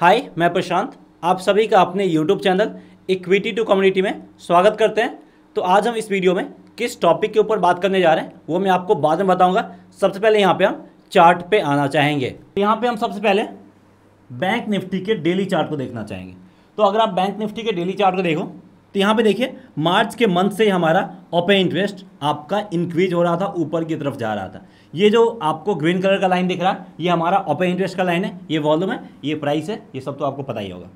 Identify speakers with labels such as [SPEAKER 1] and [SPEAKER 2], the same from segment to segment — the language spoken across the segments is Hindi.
[SPEAKER 1] हाय मैं प्रशांत आप सभी का अपने YouTube channel Equity to Community में स्वागत करते हैं तो आज हम इस वीडियो में किस टॉपिक के ऊपर बात करने जा रहे हैं वो मैं आपको बाद में बताऊंगा सबसे पहले यहाँ पे हम चार्ट पे आना चाहेंगे तो यहाँ पे हम सबसे पहले बैंक निफ्टी के डेली चार्ट को देखना चाहेंगे तो अगर आप बैंक निफ्टी के डेली चार्ट को देखो तो यहाँ पे देखिए मार्च के मंथ से हमारा ओपन इंटरेस्ट आपका इंक्रीज हो रहा था ऊपर की तरफ जा रहा था ये जो आपको ग्रीन कलर का लाइन दिख रहा है ये हमारा ओपन इंटरेस्ट का लाइन है ये वॉल्यूम है ये प्राइस है ये सब तो आपको पता ही होगा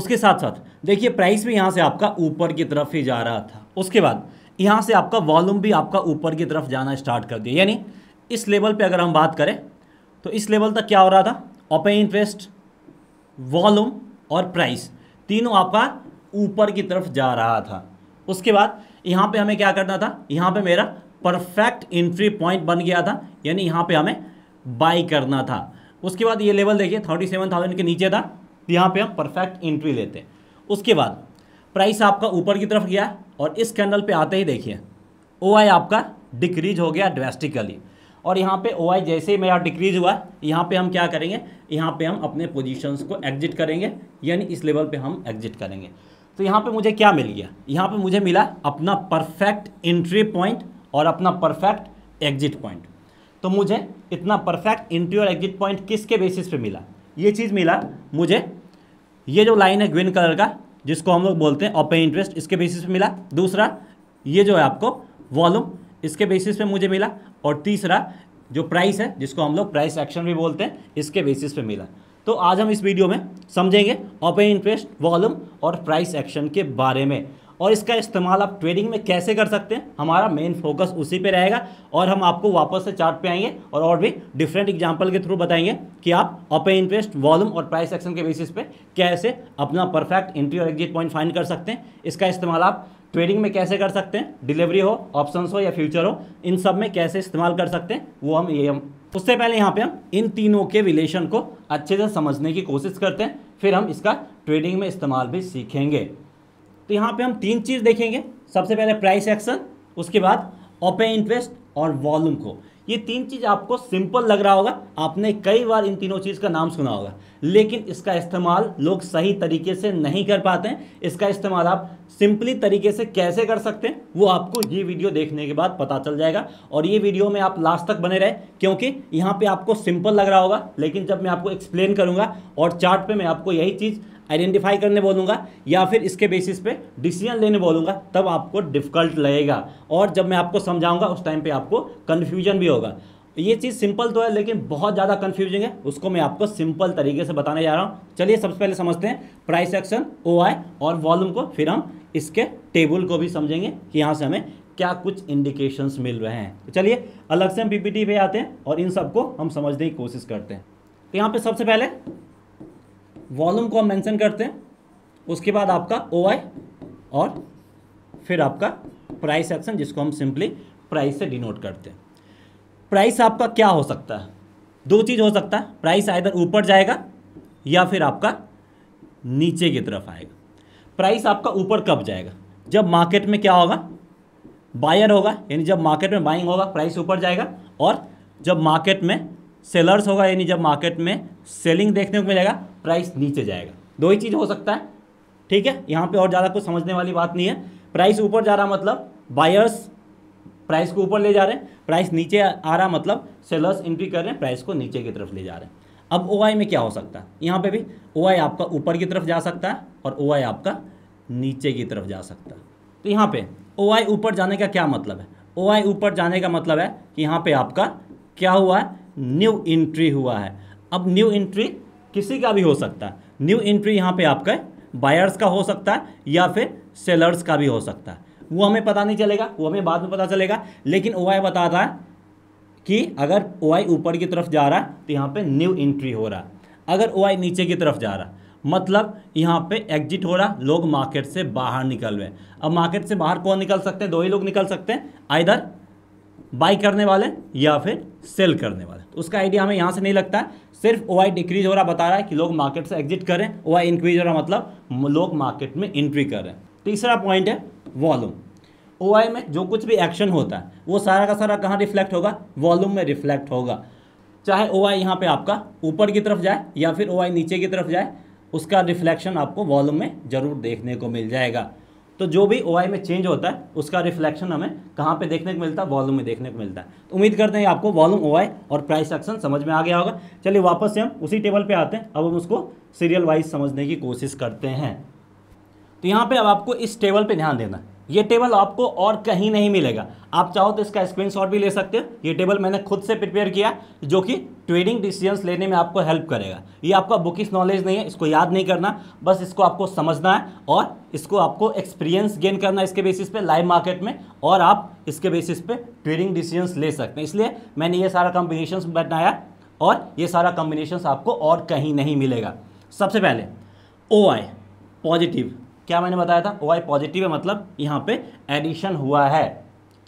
[SPEAKER 1] उसके साथ साथ देखिए प्राइस भी यहाँ से आपका ऊपर की तरफ ही जा रहा था उसके बाद यहाँ से आपका वॉल्यूम भी आपका ऊपर की तरफ जाना स्टार्ट कर दिया यानी इस लेवल पर अगर हम बात करें तो इस लेवल तक क्या हो रहा था ओपन इंटरेस्ट वॉल्यूम और प्राइस तीनों आपका ऊपर की तरफ जा रहा था उसके बाद यहाँ पे हमें क्या करना था यहाँ पे मेरा परफेक्ट इंट्री पॉइंट बन गया था यानी यहाँ पे हमें बाई करना था उसके बाद ये लेवल देखिए थर्टी सेवन थाउजेंड के नीचे था यहाँ पे हम परफेक्ट इंट्री लेते हैं उसके बाद प्राइस आपका ऊपर की तरफ गया और इस कैंडल पे आते ही देखिए ओ आपका डिक्रीज हो गया ड्रेस्टिकली और यहाँ पे ओ जैसे ही मेरा डिक्रीज हुआ यहाँ पे हम क्या करेंगे यहाँ पे हम अपने पोजीशंस को एग्जिट करेंगे यानी इस लेवल पे हम एग्जिट करेंगे तो यहाँ पे मुझे क्या मिल गया यहाँ पे मुझे मिला अपना परफेक्ट एंट्री पॉइंट और अपना परफेक्ट एग्जिट पॉइंट तो मुझे इतना परफेक्ट एंट्री और एग्जिट पॉइंट किसके बेसिस पे मिला ये चीज़ मिला मुझे ये जो लाइन है ग्रीन कलर का जिसको हम लोग बोलते हैं ओपन इंटरेस्ट इसके बेसिस पे मिला दूसरा ये जो है आपको वॉलूम इसके बेसिस पे मुझे मिला और तीसरा जो प्राइस है जिसको हम लोग प्राइस एक्शन भी बोलते हैं इसके बेसिस पे मिला तो आज हम इस वीडियो में समझेंगे ओपन इंटरेस्ट वॉल्यूम और प्राइस एक्शन के बारे में और इसका इस्तेमाल आप ट्रेडिंग में कैसे कर सकते हैं हमारा मेन फोकस उसी पे रहेगा और हम आपको वापस से चार्ट पे आएंगे और और भी डिफरेंट एग्जांपल के थ्रू बताएंगे कि आप ओपन इंटरेस्ट वॉल्यूम और प्राइस एक्शन के बेसिस पे कैसे अपना परफेक्ट एंट्री और एग्जिट पॉइंट फाइंड कर सकते हैं इसका इस्तेमाल आप ट्रेडिंग में कैसे कर सकते हैं डिलीवरी हो ऑप्शंस हो या फ्यूचर हो इन सब में कैसे इस्तेमाल कर सकते हैं वो हम ये हम उससे पहले यहाँ पे हम इन तीनों के रिलेशन को अच्छे से समझने की कोशिश करते हैं फिर हम इसका ट्रेडिंग में इस्तेमाल भी सीखेंगे तो यहाँ पे हम तीन चीज़ देखेंगे सबसे पहले प्राइस एक्शन उसके बाद ओपे इंटरेस्ट और वॉल्यूम को ये तीन चीज़ आपको सिंपल लग रहा होगा आपने कई बार इन तीनों चीज़ का नाम सुना होगा लेकिन इसका इस्तेमाल लोग सही तरीके से नहीं कर पाते हैं इसका इस्तेमाल आप सिंपली तरीके से कैसे कर सकते हैं वो आपको ये वीडियो देखने के बाद पता चल जाएगा और ये वीडियो में आप लास्ट तक बने रहे क्योंकि यहाँ पे आपको सिंपल लग रहा होगा लेकिन जब मैं आपको एक्सप्लेन करूँगा और चार्ट पे मैं आपको यही चीज़ आइडेंटिफाई करने बोलूँगा या फिर इसके बेसिस पे डिसीजन लेने बोलूँगा तब आपको डिफ़िकल्ट लगेगा और जब मैं आपको समझाऊँगा उस टाइम पे आपको कन्फ्यूजन भी होगा ये चीज़ सिंपल तो है लेकिन बहुत ज़्यादा कन्फ्यूजिंग है उसको मैं आपको सिंपल तरीके से बताने जा रहा हूँ चलिए सबसे पहले समझते हैं प्राइस एक्शन ओ और वॉल्यूम को फिर हम इसके टेबल को भी समझेंगे कि यहाँ से हमें क्या कुछ इंडिकेशंस मिल रहे हैं तो चलिए अलग से हम पीपीटी पे आते हैं और इन सबको हम समझने की कोशिश करते हैं तो यहाँ पे सबसे पहले वॉल्यूम को हम मैंसन करते हैं उसके बाद आपका ओ और फिर आपका प्राइस एक्शन जिसको हम सिंपली प्राइस से डिनोट करते हैं प्राइस आपका क्या हो सकता है दो चीज़ हो सकता है प्राइस आइधर ऊपर जाएगा या फिर आपका नीचे की तरफ आएगा प्राइस आपका ऊपर कब जाएगा जब मार्केट में क्या होगा बायर होगा यानी जब मार्केट में बाइंग होगा प्राइस ऊपर जाएगा और जब मार्केट में सेलर्स होगा यानी जब मार्केट में सेलिंग देखने को मिलेगा प्राइस नीचे जाएगा दो ही चीज़ हो सकता है ठीक है यहाँ पे और ज़्यादा कुछ समझने वाली बात नहीं है प्राइस ऊपर जा रहा मतलब बायर्स प्राइस को ऊपर ले जा रहे हैं प्राइस नीचे आ रहा मतलब सेलर्स एंट्री कर रहे हैं प्राइस को नीचे की तरफ ले जा रहे हैं अब ओ में क्या हो सकता है यहाँ पे भी ओ आपका ऊपर की तरफ जा सकता है और ओ आपका नीचे की तरफ जा सकता है तो यहाँ पे ओ ऊपर जाने का क्या मतलब है ओ ऊपर जाने का मतलब है कि यहाँ पे आपका क्या हुआ है न्यू इंट्री हुआ है अब न्यू इंट्री किसी का भी हो सकता है न्यू इंट्री यहाँ पे आपका बायर्स का हो सकता है या फिर सेलर्स का भी हो सकता है वो हमें पता नहीं चलेगा वो हमें बाद में पता चलेगा लेकिन ओ आई बता रहा है कि अगर ओ आई ऊपर की तरफ जा रहा है तो यहाँ पे न्यू एंट्री हो रहा है अगर ओ आई नीचे की तरफ जा रहा है मतलब यहाँ पे एग्जिट हो रहा लोग मार्केट से बाहर निकल रहे अब मार्केट से बाहर कौन निकल सकते हैं दो ही लोग निकल सकते हैं इधर बाई करने वाले या फिर सेल करने वाले तो उसका आइडिया हमें यहाँ से नहीं लगता है सिर्फ ओ आई डिक्रीज हो रहा बता रहा है कि लोग मार्केट से एग्जिट करें ओ आई इंक्रीज हो रहा मतलब लोग मार्केट में एंट्री कर रहे हैं तीसरा पॉइंट है वॉल्यूम ओ आई में जो कुछ भी एक्शन होता है वो सारा का सारा कहाँ रिफ्लेक्ट होगा वॉल्यूम में रिफ्लेक्ट होगा चाहे ओ आई यहाँ पर आपका ऊपर की तरफ जाए या फिर ओ आई नीचे की तरफ जाए उसका रिफ्लेक्शन आपको वॉल्यूम में ज़रूर देखने को मिल जाएगा तो जो भी ओ में चेंज होता है उसका रिफ्लेक्शन हमें कहाँ पे देखने को मिलता है वॉल्यूम में देखने को मिलता है तो उम्मीद करते हैं आपको वॉल्यूम ओ और प्राइस एक्शन समझ में आ गया होगा चलिए वापस से हम उसी टेबल पर आते हैं अब हम उसको सीरियल वाइज समझने की कोशिश करते हैं तो यहाँ पर अब आपको इस टेबल पर ध्यान देना है ये टेबल आपको और कहीं नहीं मिलेगा आप चाहो तो इसका स्क्रीनशॉट भी ले सकते हो ये टेबल मैंने खुद से प्रिपेयर किया जो कि ट्रेडिंग डिसीजंस लेने में आपको हेल्प करेगा ये आपका बुकिस नॉलेज नहीं है इसको याद नहीं करना बस इसको आपको समझना है और इसको आपको एक्सपीरियंस गेन करना है इसके बेसिस पे लाइव मार्केट में और आप इसके बेसिस पे ट्रेडिंग डिसीजंस ले सकते हैं इसलिए मैंने ये सारा कॉम्बिनेशन बनाया और ये सारा कॉम्बिनेशन आपको और कहीं नहीं मिलेगा सबसे पहले ओ पॉजिटिव क्या मैंने बताया था ओ आई पॉजिटिव है मतलब यहाँ पे एडिशन हुआ है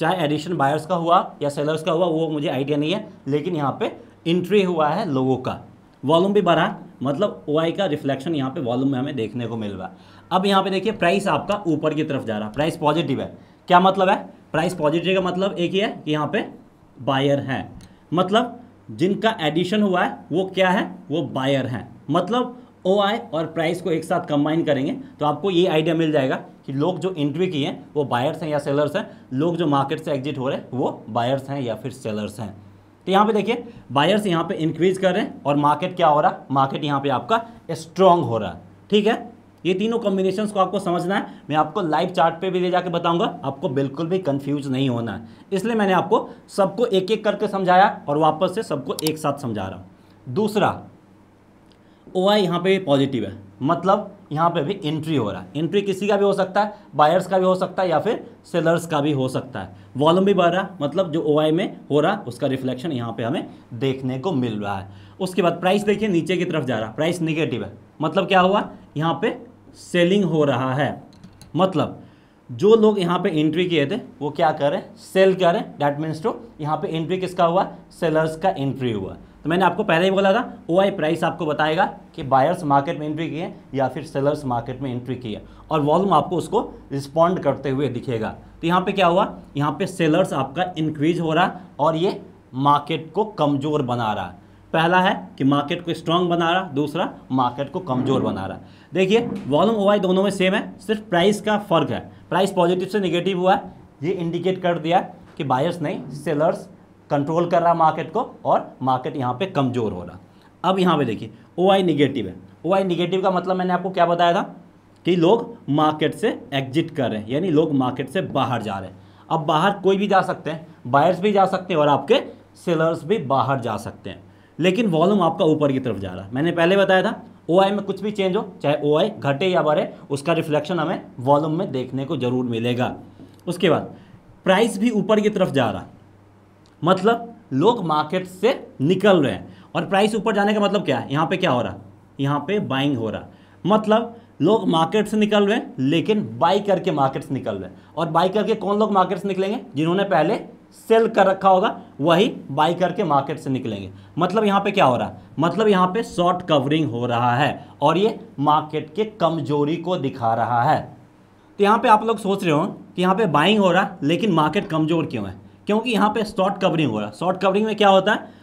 [SPEAKER 1] चाहे एडिशन बायर्स का हुआ या सेलर्स का हुआ वो मुझे आइडिया नहीं है लेकिन यहाँ पे इंट्री हुआ है लोगों का वॉल्यूम भी बढ़ा मतलब ओ का रिफ्लेक्शन यहाँ पे वॉल्यूम में हमें देखने को मिल रहा है अब यहाँ पे देखिए प्राइस आपका ऊपर की तरफ जा रहा प्राइस पॉजिटिव है क्या मतलब है प्राइस पॉजिटिव का मतलब एक ही है कि यहाँ पे बायर है मतलब जिनका एडिशन हुआ है वो क्या है वो बायर है मतलब ओ और प्राइस को एक साथ कंबाइन करेंगे तो आपको ये आइडिया मिल जाएगा कि लोग जो एंट्री किए हैं वो बायर्स हैं या सेलर्स हैं लोग जो मार्केट से एग्जिट हो रहे हैं वो बायर्स हैं या फिर सेलर्स हैं तो यहाँ पे देखिए बायर्स यहाँ पे इंक्रीज कर रहे हैं और मार्केट क्या हो रहा है मार्केट यहाँ पे आपका स्ट्रांग हो रहा है ठीक है ये तीनों कॉम्बिनेशन को आपको समझना है मैं आपको लाइव चार्ट पे भी ले जाकर बताऊंगा आपको बिल्कुल भी कंफ्यूज नहीं होना है इसलिए मैंने आपको सबको एक एक करके समझाया और वापस से सबको एक साथ समझा रहा हूँ दूसरा ओ आई यहाँ पर पॉजिटिव है मतलब यहाँ पे भी एंट्री हो रहा है एंट्री किसी का भी हो सकता है बायर्स का भी हो सकता है या फिर सेलर्स का भी हो सकता है वॉल्यूम भी बढ़ रहा है मतलब जो ओ में हो रहा है उसका रिफ्लेक्शन यहाँ पे हमें देखने को मिल रहा है उसके बाद प्राइस देखिए नीचे की तरफ जा रहा है प्राइस निगेटिव है मतलब क्या हुआ यहाँ पर सेलिंग हो रहा है मतलब जो लोग यहाँ पे एंट्री किए थे वो क्या करें सेल करें डैट मीन्स टू यहाँ पे एंट्री किसका हुआ सेलर्स का एंट्री हुआ तो मैंने आपको पहले ही बोला था ओ आई प्राइस आपको बताएगा कि बायर्स मार्केट में एंट्री किए या फिर सेलर्स मार्केट में एंट्री किए और वॉल्यूम आपको उसको रिस्पॉन्ड करते हुए दिखेगा तो यहाँ पे क्या हुआ यहाँ पे सेलर्स आपका इंक्रीज हो रहा और ये मार्केट को कमज़ोर बना रहा पहला है कि मार्केट को स्ट्रांग बना रहा दूसरा मार्केट को कमज़ोर बना रहा देखिए वॉल्यूम ओ आई दोनों में सेम है सिर्फ प्राइस का फ़र्क है प्राइस पॉजिटिव से निगेटिव हुआ है ये इंडिकेट कर दिया कि बायर्स नहीं सेलर्स कंट्रोल कर रहा मार्केट को और मार्केट यहाँ पे कमज़ोर हो रहा अब यहाँ पे देखिए ओ आई निगेटिव है ओ आई निगेटिव का मतलब मैंने आपको क्या बताया था कि लोग मार्केट से एग्जिट कर रहे हैं यानी लोग मार्केट से बाहर जा रहे हैं अब बाहर कोई भी जा सकते हैं बायर्स भी जा सकते हैं और आपके सेलर्स भी बाहर जा सकते हैं लेकिन वॉल्यूम आपका ऊपर की तरफ जा रहा है मैंने पहले बताया था ओ में कुछ भी चेंज हो चाहे ओ घटे या बढ़े उसका रिफ्लेक्शन हमें वॉल्यूम में देखने को ज़रूर मिलेगा उसके बाद प्राइस भी ऊपर की तरफ जा रहा है मतलब लोग मार्केट से निकल रहे हैं और प्राइस ऊपर जाने का मतलब क्या है यहाँ पे क्या हो रहा यहाँ पे बाइंग हो रहा मतलब लोग मार्केट से निकल रहे हैं लेकिन बाई करके मार्केट से निकल रहे हैं और बाई करके कौन लोग मार्केट से निकलेंगे जिन्होंने पहले सेल कर रखा होगा वही बाई करके मार्केट से निकलेंगे मतलब यहाँ पे क्या हो रहा है मतलब यहाँ पे शॉर्ट कवरिंग हो रहा है और ये मार्केट के कमजोरी को दिखा रहा है तो यहाँ पे आप लोग सोच रहे हो कि यहाँ पे बाइंग हो रहा है लेकिन मार्केट कमजोर क्यों है क्योंकि यहाँ पे शॉर्ट कवरिंग हो रहा है शॉर्ट कवरिंग में क्या होता है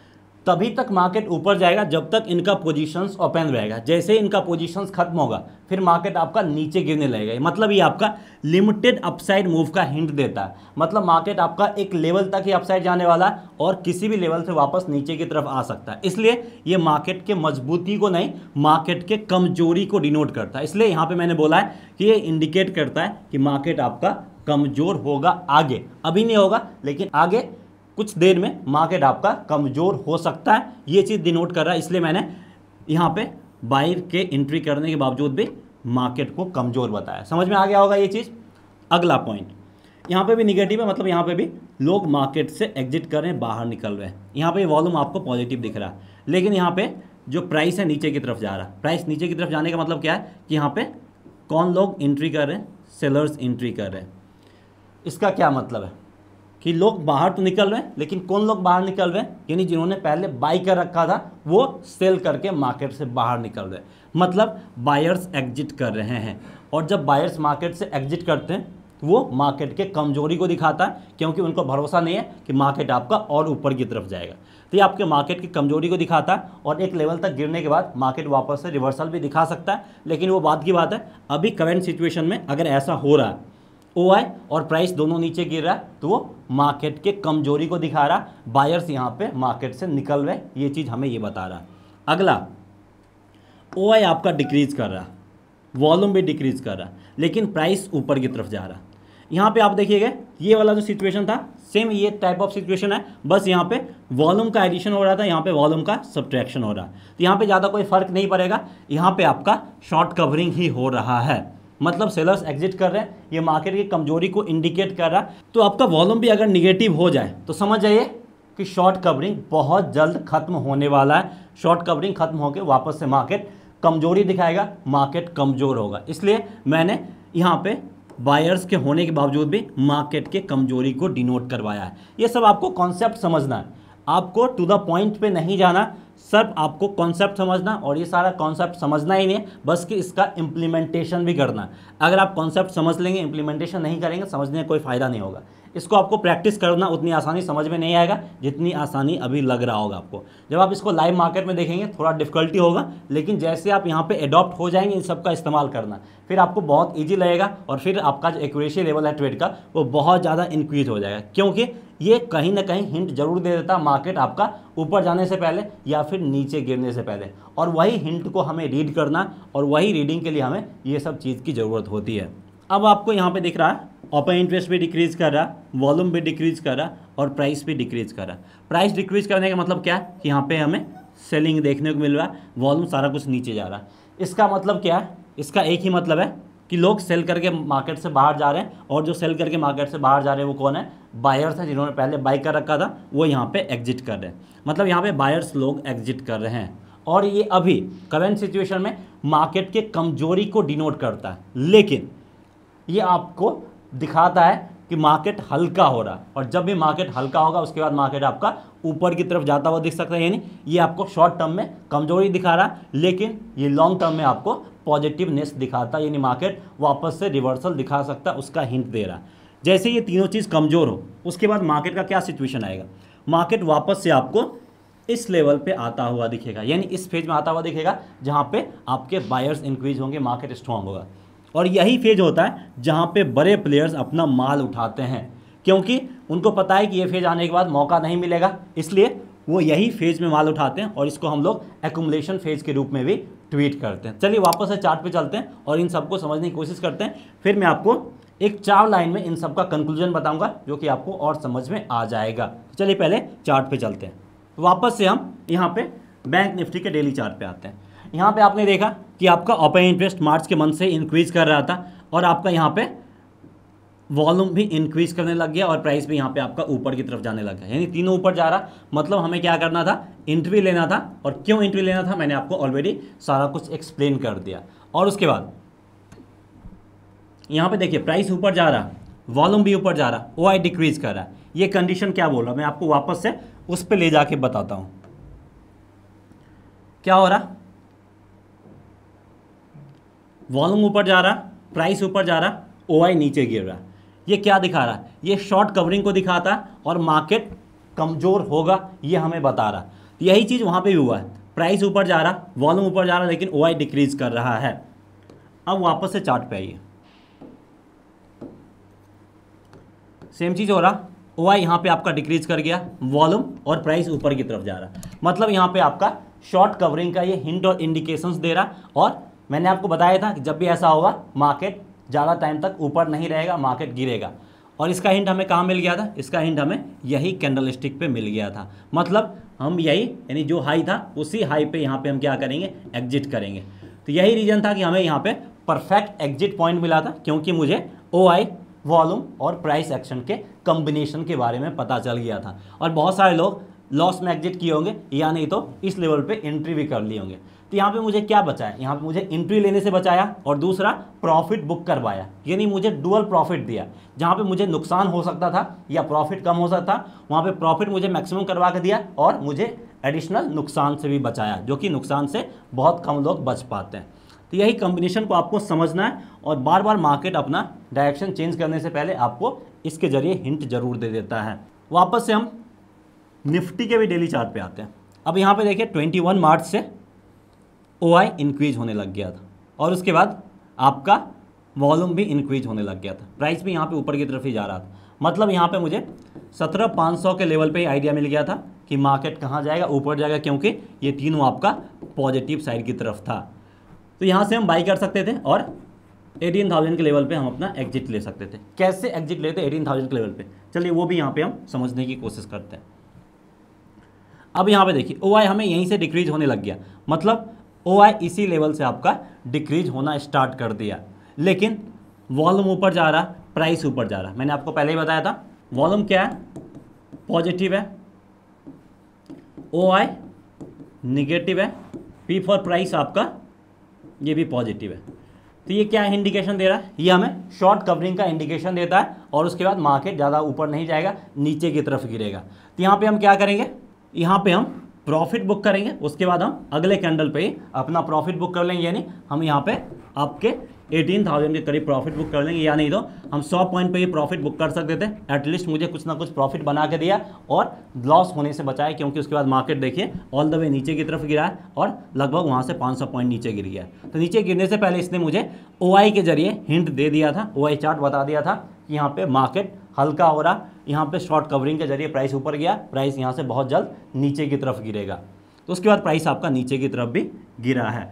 [SPEAKER 1] तभी तक मार्केट ऊपर जाएगा जब तक इनका पोजीशंस ओपन रहेगा जैसे इनका पोजीशंस खत्म होगा फिर मार्केट आपका नीचे गिरने लगेगा मतलब ये आपका लिमिटेड अपसाइड मूव का हिंट देता है मतलब मार्केट आपका एक लेवल तक ही अपसाइड जाने वाला है और किसी भी लेवल से वापस नीचे की तरफ आ सकता है इसलिए ये मार्केट के मजबूती को नहीं मार्केट के कमजोरी को डिनोट करता है इसलिए यहाँ पर मैंने बोला है कि ये इंडिकेट करता है कि मार्केट आपका कमज़ोर होगा आगे अभी नहीं होगा लेकिन आगे कुछ देर में मार्केट आपका कमज़ोर हो सकता है ये चीज़ डिनोट कर रहा है इसलिए मैंने यहाँ पे बाइर के एंट्री करने के बावजूद भी मार्केट को कमज़ोर बताया समझ में आ गया होगा ये चीज़ अगला पॉइंट यहाँ पे भी निगेटिव है मतलब यहाँ पे भी लोग मार्केट से एग्जिट कर रहे हैं बाहर निकल रहे हैं यहाँ पे वॉल्यूम आपको पॉजिटिव दिख रहा है लेकिन यहाँ पे जो प्राइस है नीचे की तरफ जा रहा है प्राइस नीचे की तरफ जाने का मतलब क्या है कि यहाँ पे कौन लोग एंट्री कर रहे हैं सेलर्स एंट्री कर रहे हैं इसका क्या मतलब है कि लोग बाहर तो निकल रहे हैं लेकिन कौन लोग बाहर निकल रहे हैं यानी जिन्होंने पहले बाई कर रखा था वो सेल करके मार्केट से बाहर निकल रहे हैं मतलब बायर्स एग्जिट कर रहे हैं और जब बायर्स मार्केट से एग्जिट करते हैं तो वो मार्केट के कमजोरी को दिखाता है क्योंकि उनको भरोसा नहीं है कि मार्केट आपका और ऊपर की तरफ जाएगा तो ये आपके मार्केट की कमजोरी को दिखाता है और एक लेवल तक गिरने के बाद मार्केट वापस से रिवर्सल भी दिखा सकता है लेकिन वो बात की बात है अभी करेंट सिचुएशन में अगर ऐसा हो रहा है ओ आई और प्राइस दोनों नीचे गिर रहा है तो वो मार्केट के कमजोरी को दिखा रहा बायर्स यहाँ पे मार्केट से निकल रहे ये चीज़ हमें ये बता रहा अगला ओ आई आपका डिक्रीज कर रहा वॉल्यूम भी डिक्रीज कर रहा लेकिन प्राइस ऊपर की तरफ जा रहा यहाँ पे आप देखिएगा ये वाला जो सिचुएशन था सेम ये टाइप ऑफ सिचुएशन है बस यहाँ पे वॉल्यूम का एडिशन हो रहा था यहाँ पे वॉल्यूम का सब्ट्रैक्शन हो रहा है तो यहाँ पे ज़्यादा कोई फर्क नहीं पड़ेगा यहाँ पे आपका शॉर्ट कवरिंग ही हो रहा है मतलब सेलर्स एग्जिट कर रहे हैं ये मार्केट की कमजोरी को इंडिकेट कर रहा है तो आपका वॉल्यूम भी अगर निगेटिव हो जाए तो समझ जाइए कि शॉर्ट कवरिंग बहुत जल्द खत्म होने वाला है शॉर्ट कवरिंग खत्म होकर वापस से मार्केट कमजोरी दिखाएगा मार्केट कमजोर होगा इसलिए मैंने यहाँ पे बायर्स के होने के बावजूद भी मार्केट के कमजोरी को डिनोट करवाया है ये सब आपको कॉन्सेप्ट समझना है आपको टू द पॉइंट पे नहीं जाना सिर्फ आपको कॉन्सेप्ट समझना और ये सारा कॉन्सेप्ट समझना ही नहीं है बस कि इसका इम्प्लीमेंटेशन भी करना अगर आप कॉन्सेप्ट समझ लेंगे इम्प्लीमेंटेशन नहीं करेंगे समझने का कोई फ़ायदा नहीं होगा इसको आपको प्रैक्टिस करना उतनी आसानी समझ में नहीं आएगा जितनी आसानी अभी लग रहा होगा आपको जब आप इसको लाइव मार्केट में देखेंगे थोड़ा डिफिकल्टी होगा लेकिन जैसे आप यहाँ पे एडॉप्ट हो जाएंगे इन सब का इस्तेमाल करना फिर आपको बहुत ईजी लगेगा और फिर आपका जो एक्यूरेसी लेवल है ट्रेड का वो बहुत ज़्यादा इंक्रीज हो जाएगा क्योंकि ये कहीं ना कहीं हिंट जरूर दे देता मार्केट आपका ऊपर जाने से पहले या फिर नीचे गिरने से पहले और वही हिंट को हमें रीड करना और वही रीडिंग के लिए हमें ये सब चीज़ की ज़रूरत होती है अब आपको यहाँ पे दिख रहा है ओपन इंटरेस्ट भी डिक्रीज कर रहा वॉल्यूम भी डिक्रीज कर रहा और प्राइस भी डिक्रीज कर रहा प्राइस डिक्रीज करने का मतलब क्या कि यहाँ पे हमें सेलिंग देखने को मिल रहा है वॉल्यूम सारा कुछ नीचे जा रहा है इसका मतलब क्या है इसका एक ही मतलब है कि लोग सेल करके मार्केट से बाहर जा रहे हैं और जो सेल करके मार्केट से बाहर जा रहे हैं वो कौन है बायर्स हैं जिन्होंने पहले बाई कर रखा था वो यहाँ पे एग्जिट कर रहे हैं मतलब यहाँ पे बायर्स लोग एग्जिट कर रहे हैं और ये अभी करेंट सिचुएशन में मार्केट के कमजोरी को डिनोट करता है लेकिन ये आपको दिखाता है कि मार्केट हल्का हो रहा है और जब भी मार्केट हल्का होगा उसके बाद मार्केट आपका ऊपर की तरफ जाता हुआ दिख सकता है यानी ये आपको शॉर्ट टर्म में कमजोरी दिखा रहा है लेकिन ये लॉन्ग टर्म में आपको पॉजिटिवनेस दिखाता है यानी मार्केट वापस से रिवर्सल दिखा सकता है उसका हिंट दे रहा है जैसे ये तीनों चीज़ कमज़ोर हो उसके बाद मार्केट का क्या सिचुएशन आएगा मार्केट वापस से आपको इस लेवल पे आता हुआ दिखेगा यानी इस फेज में आता हुआ दिखेगा जहाँ पे आपके बायर्स इंक्रीज होंगे मार्केट स्ट्रांग होगा और यही फेज होता है जहाँ पे बड़े प्लेयर्स अपना माल उठाते हैं क्योंकि उनको पता है कि ये फेज आने के बाद मौका नहीं मिलेगा इसलिए वो यही फेज में माल उठाते हैं और इसको हम लोग एकुमलेशन फेज के रूप में भी ट्वीट करते हैं चलिए वापस से चार्ट पे चलते हैं और इन सबको समझने की कोशिश करते हैं फिर मैं आपको एक चार लाइन में इन सब का कंक्लूजन बताऊंगा जो कि आपको और समझ में आ जाएगा चलिए पहले चार्ट पे चलते हैं वापस से हम यहाँ पे बैंक निफ्टी के डेली चार्ट पे आते हैं यहाँ पे आपने देखा कि आपका ओपन इंटरेस्ट मार्च के मंथ से इंक्रीज कर रहा था और आपका यहाँ पे वॉल्यूम भी इंक्रीज करने लग गया और प्राइस भी यहाँ पे आपका ऊपर की तरफ जाने लग गया यानी तीनों ऊपर जा रहा मतलब हमें क्या करना था इंट्री लेना था और क्यों इंट्री लेना था मैंने आपको ऑलरेडी सारा कुछ एक्सप्लेन कर दिया और उसके बाद यहाँ पे देखिए प्राइस ऊपर जा रहा वॉल्यूम भी ऊपर जा रहा ओ आई डिक्रीज कर रहा है ये कंडीशन क्या बोल रहा मैं आपको वापस से उस पर ले जाके बताता हूँ क्या हो रहा वॉल्यूम ऊपर जा रहा प्राइस ऊपर जा रहा ओ नीचे गिर रहा ये क्या दिखा रहा ये शॉर्ट कवरिंग को दिखाता है और मार्केट कमज़ोर होगा ये हमें बता रहा यही चीज़ वहाँ पे भी हुआ है प्राइस ऊपर जा रहा वॉल्यूम ऊपर जा रहा लेकिन ओ डिक्रीज कर रहा है अब वापस से चार्ट पे आइए सेम चीज़ हो रहा ओ आई यहाँ पर आपका डिक्रीज कर गया वॉल्यूम और प्राइस ऊपर की तरफ जा रहा मतलब यहाँ पे आपका शॉर्ट कवरिंग का ये हिंट और इंडिकेशंस दे रहा और मैंने आपको बताया था कि जब भी ऐसा होगा मार्केट ज़्यादा टाइम तक ऊपर नहीं रहेगा मार्केट गिरेगा और इसका हिंट हमें कहाँ मिल गया था इसका हिंट हमें यही कैंडल स्टिक पे मिल गया था मतलब हम यही यानी जो हाई था उसी हाई पे यहाँ पे हम क्या करेंगे एग्जिट करेंगे तो यही रीज़न था कि हमें यहाँ पे परफेक्ट एग्जिट पॉइंट मिला था क्योंकि मुझे ओ आई वॉल्यूम और प्राइस एक्शन के कम्बिनेशन के बारे में पता चल गया था और बहुत सारे लोग लॉस में एग्जिट किए होंगे या नहीं तो इस लेवल पर एंट्री भी कर लिए होंगे तो यहाँ पे मुझे क्या बचाया यहाँ पे मुझे एंट्री लेने से बचाया और दूसरा प्रॉफिट बुक करवाया यानी मुझे डुअल प्रॉफिट दिया जहाँ पे मुझे नुकसान हो सकता था या प्रॉफिट कम हो सकता था वहाँ पे प्रॉफिट मुझे मैक्सिमम करवा के दिया और मुझे एडिशनल नुकसान से भी बचाया जो कि नुकसान से बहुत कम लोग बच पाते हैं तो यही कॉम्बिनेशन को आपको समझना है और बार बार मार्केट अपना डायरेक्शन चेंज करने से पहले आपको इसके जरिए हिंट जरूर दे देता है वापस से हम निफ्टी के भी डेली चार्ट पे आते हैं अब यहाँ पे देखिए 21 मार्च से ओ आई इंक्रीज होने लग गया था और उसके बाद आपका वॉल्यूम भी इंक्रीज होने लग गया था प्राइस भी यहाँ पे ऊपर की तरफ ही जा रहा था मतलब यहाँ पे मुझे सत्रह पाँच सौ के लेवल पे ही आइडिया मिल गया था कि मार्केट कहाँ जाएगा ऊपर जाएगा क्योंकि ये तीनों आपका पॉजिटिव साइड की तरफ था तो यहाँ से हम बाई कर सकते थे और एटीन थाउजेंड के लेवल पे हम अपना एग्जिट ले सकते थे कैसे एग्जिट लेते एटीन थाउजेंड के लेवल पर चलिए वो भी यहाँ पर हम समझने की कोशिश करते हैं अब यहाँ पे देखिए ओ हमें यहीं से डिक्रीज होने लग गया मतलब ओ इसी लेवल से आपका डिक्रीज होना स्टार्ट कर दिया लेकिन वॉल्यूम ऊपर जा रहा प्राइस ऊपर जा रहा मैंने आपको पहले ही बताया था वॉल्यूम क्या है पॉजिटिव है ओ आई निगेटिव है पी फॉर प्राइस आपका ये भी पॉजिटिव है तो ये क्या इंडिकेशन दे रहा है ये हमें शॉर्ट कवरिंग का इंडिकेशन देता है और उसके बाद मार्केट ज़्यादा ऊपर नहीं जाएगा नीचे की तरफ गिरेगा तो यहाँ पे हम क्या करेंगे यहाँ पे हम प्रॉफिट बुक करेंगे उसके बाद हम अगले कैंडल पे अपना प्रॉफिट बुक कर लेंगे यानी हम यहाँ पे आपके 18,000 के करीब प्रॉफिट बुक कर लेंगे या नहीं तो हम 100 पॉइंट पे ही प्रॉफिट बुक कर सकते थे एटलीस्ट मुझे कुछ ना कुछ प्रॉफिट बना के दिया और लॉस होने से बचाया क्योंकि उसके बाद मार्केट देखिए ऑल द वे नीचे की तरफ गिरा है और लगभग वहाँ से 500 पॉइंट नीचे गिर गया तो नीचे गिरने से पहले इसने मुझे ओ के जरिए हिंट दे दिया था ओ चार्ट बता दिया था कि यहाँ पर मार्केट हल्का हो रहा यहाँ पे शॉर्ट कवरिंग के जरिए प्राइस ऊपर गया प्राइस यहाँ से बहुत जल्द नीचे की तरफ गिरेगा तो उसके बाद प्राइस आपका नीचे की तरफ भी गिरा है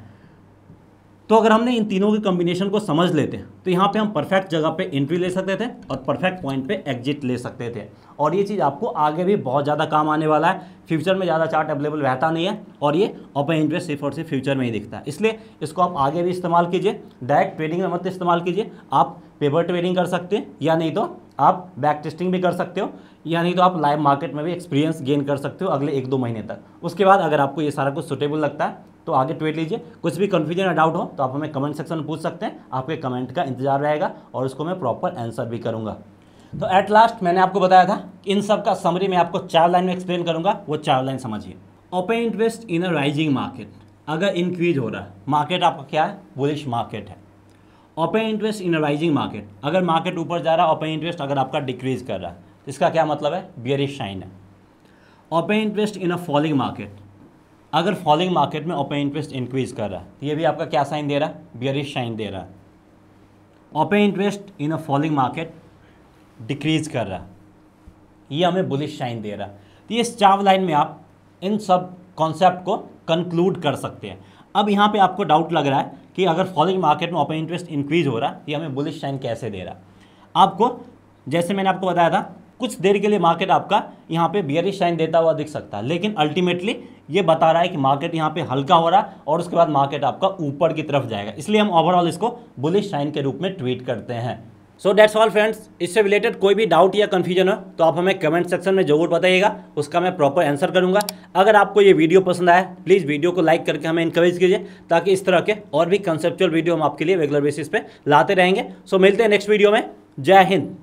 [SPEAKER 1] तो अगर हमने इन तीनों के कम्बिनेशन को समझ लेते हैं तो यहाँ पे हम परफेक्ट जगह पे एंट्री ले सकते थे और परफेक्ट पॉइंट पे एग्जिट ले सकते थे और ये चीज़ आपको आगे भी बहुत ज़्यादा काम आने वाला है फ्यूचर में ज़्यादा चार्ट अवेलेबल रहता नहीं है और ये ओपन इंटरेस्ट सिर्फ और सिर्फ फ्यूचर में ही दिखता है इसलिए इसको आप आगे भी इस्तेमाल कीजिए डायरेक्ट ट्रेडिंग में मत इस्तेमाल कीजिए आप पेपर ट्रेडिंग कर सकते हैं या नहीं तो आप बैक टेस्टिंग भी कर सकते हो या नहीं तो आप लाइव मार्केट में भी एक्सपीरियंस गेन कर सकते हो अगले एक दो महीने तक उसके बाद अगर आपको ये सारा कुछ सुटेबल लगता है तो आगे ट्वीट लीजिए कुछ भी कन्फ्यूजन या डाउट हो तो आप हमें कमेंट सेक्शन में पूछ सकते हैं आपके कमेंट का इंतजार रहेगा और उसको मैं प्रॉपर आंसर भी करूँगा तो एट लास्ट मैंने आपको बताया था इन सब का समरी मैं आपको चार लाइन में एक्सप्लेन करूँगा वो चार लाइन समझिए open interest in a rising market अगर इंक्रीज हो रहा है मार्केट आपका क्या है बुलिश मार्केट है open interest in rising market अगर मार्केट ऊपर जा रहा है ओपन इंटरेस्ट अगर आपका डिक्रीज कर रहा है तो इसका क्या मतलब है बियरिश शाइन है open interest in a falling market अगर फॉलिंग मार्केट में ओपन इंटरेस्ट इंक्रीज कर रहा है तो ये भी आपका क्या साइन दे रहा है बियरिश शाइन दे रहा है open interest in a falling market decrease कर रहा है ये हमें बुलिश शाइन दे रहा है तो ये चार लाइन में आप इन सब कॉन्सेप्ट को कंक्लूड कर सकते हैं अब यहाँ पे आपको डाउट लग रहा है कि अगर फॉलिंग मार्केट में ओपन इंटरेस्ट इंक्रीज हो रहा ये हमें बुलिश साइन कैसे दे रहा आपको जैसे मैंने आपको बताया था कुछ देर के लिए मार्केट आपका यहाँ पे बियरिश साइन देता हुआ दिख सकता है लेकिन अल्टीमेटली ये बता रहा है कि मार्केट यहाँ पे हल्का हो रहा है और उसके बाद मार्केट आपका ऊपर की तरफ जाएगा इसलिए हम ओवरऑल इसको बुलिश साइन के रूप में ट्वीट करते हैं सो डेट्स ऑल फ्रेंड्स इससे रिलेटेड कोई भी डाउट या कन्फ्यूजन हो तो आप हमें कमेंट सेक्शन में जरूर बताइएगा उसका मैं प्रॉपर आंसर करूंगा अगर आपको ये वीडियो पसंद आया प्लीज़ वीडियो को लाइक करके हमें इंकरेज कीजिए ताकि इस तरह के और भी कंसेप्चुअल वीडियो हम आपके लिए रेगुलर बेसिस पे लाते रहेंगे सो so, मिलते हैं नेक्स्ट वीडियो में जय हिंद